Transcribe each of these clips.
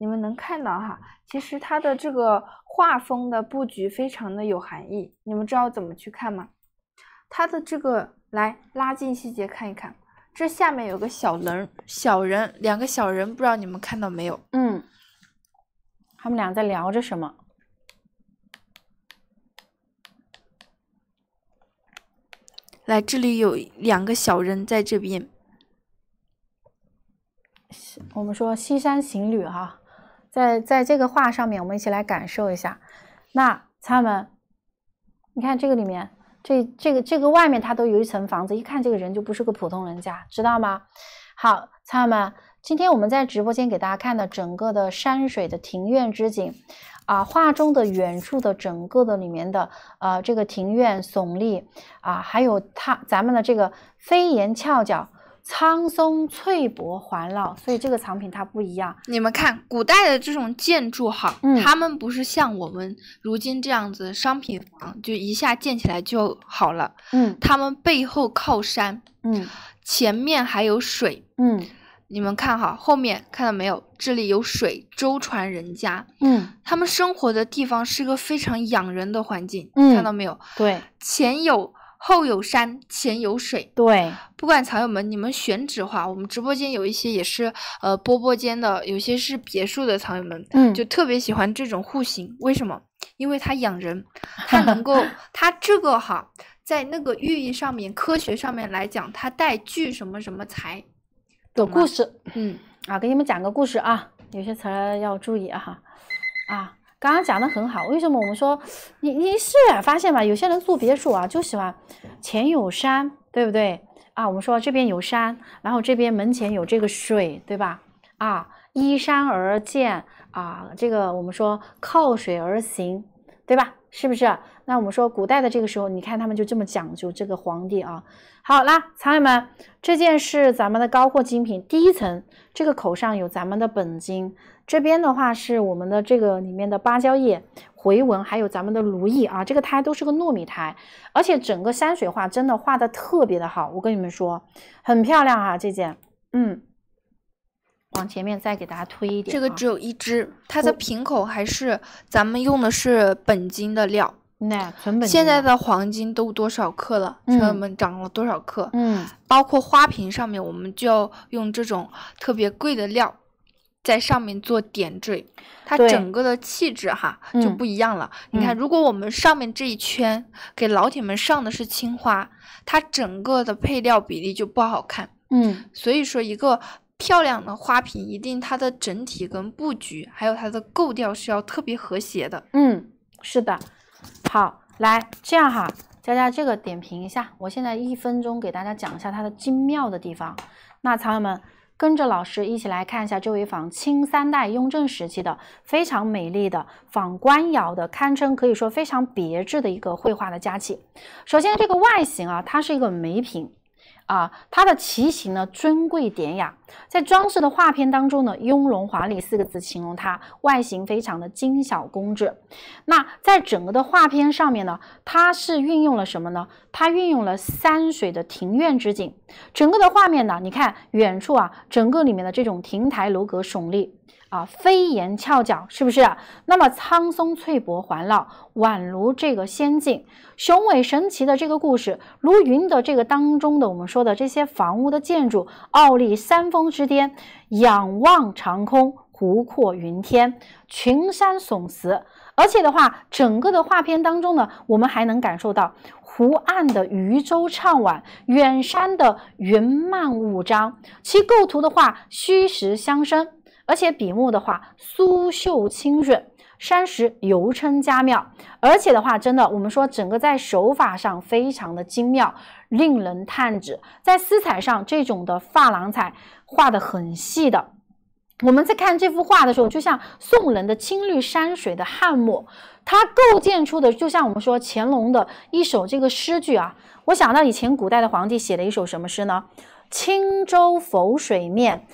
你们能看到哈，其实它的这个画风的布局非常的有含义。你们知道怎么去看吗？它的这个来拉近细节看一看，这下面有个小人，小人两个小人，不知道你们看到没有？嗯，他们俩在聊着什么？来，这里有两个小人在这边，我们说西山行旅哈。在在这个画上面，我们一起来感受一下。那，朋友们，你看这个里面，这这个这个外面，它都有一层房子，一看这个人就不是个普通人家，知道吗？好，朋友们，今天我们在直播间给大家看的整个的山水的庭院之景啊，画中的远处的整个的里面的啊这个庭院耸立啊，还有它咱们的这个飞檐翘角。苍松翠柏环绕，所以这个藏品它不一样。你们看，古代的这种建筑哈，他们不是像我们如今这样子商品房，就一下建起来就好了。嗯，他们背后靠山，嗯，前面还有水，嗯，你们看哈，后面看到没有？这里有水，舟船人家，嗯，他们生活的地方是个非常养人的环境，看到没有？对，前有。后有山，前有水。对，不管藏友们，你们选址话，我们直播间有一些也是呃波波间的，有些是别墅的藏友们，就特别喜欢这种户型。为什么？因为它养人，它能够，它这个哈，在那个寓意上面、科学上面来讲，它带聚什么什么财的故事。嗯，啊，给你们讲个故事啊，有些词要注意哈。啊。刚刚讲的很好，为什么我们说，你你是发现吧，有些人住别墅啊，就喜欢前有山，对不对啊？我们说这边有山，然后这边门前有这个水，对吧？啊，依山而建啊，这个我们说靠水而行。对吧？是不是？那我们说古代的这个时候，你看他们就这么讲究这个皇帝啊。好啦，朋友们，这件是咱们的高货精品。第一层这个口上有咱们的本金，这边的话是我们的这个里面的芭蕉叶回纹，还有咱们的如意啊。这个胎都是个糯米胎，而且整个山水画真的画的特别的好。我跟你们说，很漂亮啊这件，嗯。往前面再给大家推一点，这个只有一只，它的瓶口还是咱们用的是本金的料。那成本现在的黄金都多少克了？们涨了多少克？嗯，包括花瓶上面，我们就要用这种特别贵的料在上面做点缀，它整个的气质哈就不一样了。你看，如果我们上面这一圈给老铁们上的是青花，它整个的配料比例就不好看。嗯，所以说一个。漂亮的花瓶，一定它的整体跟布局，还有它的构调是要特别和谐的。嗯，是的。好，来这样哈，佳佳这个点评一下，我现在一分钟给大家讲一下它的精妙的地方。那朋友们跟着老师一起来看一下这位仿清三代雍正时期的非常美丽的仿官窑的，堪称可以说非常别致的一个绘画的佳器。首先这个外形啊，它是一个梅瓶。啊，它的器形呢，尊贵典雅，在装饰的画片当中呢，雍容华丽四个字形容它，外形非常的精巧工致。那在整个的画片上面呢，它是运用了什么呢？它运用了山水的庭院之景，整个的画面呢，你看远处啊，整个里面的这种亭台楼阁耸立啊，飞檐翘角，是不是？那么苍松翠柏环绕，宛如这个仙境，雄伟神奇的这个故事，如云的这个当中的我们说。的这些房屋的建筑，傲立山峰之巅，仰望长空，湖阔云天，群山耸峙。而且的话，整个的画片当中呢，我们还能感受到湖岸的渔舟唱晚，远山的云漫雾张。其构图的话，虚实相生，而且笔墨的话，苏秀清润。山石尤称佳妙，而且的话，真的，我们说整个在手法上非常的精妙，令人叹止。在丝彩上，这种的珐琅彩画的很细的。我们在看这幅画的时候，就像宋人的青绿山水的翰墨，它构建出的，就像我们说乾隆的一首这个诗句啊，我想到以前古代的皇帝写的一首什么诗呢？轻舟浮水面，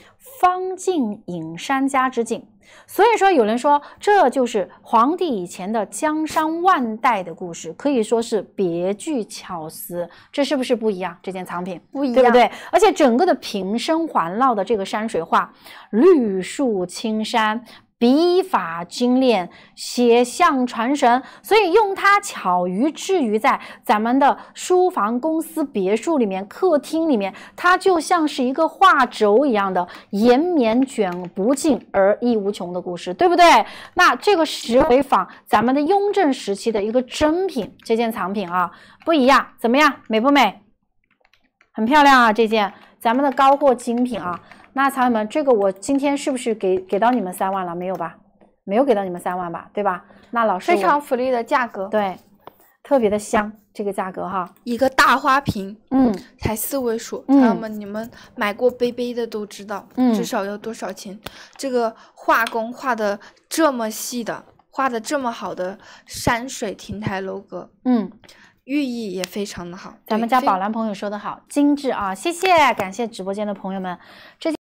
方尽隐山家之境。所以说，有人说这就是皇帝以前的江山万代的故事，可以说是别具巧思。这是不是不一样？这件藏品不一样，对不对？而且整个的瓶身环绕的这个山水画，绿树青山。笔法精炼，写像传神，所以用它巧于置于在咱们的书房、公司、别墅里面、客厅里面，它就像是一个画轴一样的，延绵卷不尽而意无穷的故事，对不对？那这个石梅坊，咱们的雍正时期的一个珍品，这件藏品啊，不一样，怎么样？美不美？很漂亮啊，这件咱们的高货精品啊。那朋友们，这个我今天是不是给给到你们三万了？没有吧？没有给到你们三万吧？对吧？那老师非常福利的价格，对，特别的香，这个价格哈，一个大花瓶，嗯，才四位数。朋友们，你们买过杯杯的都知道，嗯，至少要多少钱？这个画工画的这么细的，画的这么好的山水亭台楼阁，嗯，寓意也非常的好。咱们家宝蓝朋友说的好，精致啊，谢谢，感谢直播间的朋友们，这。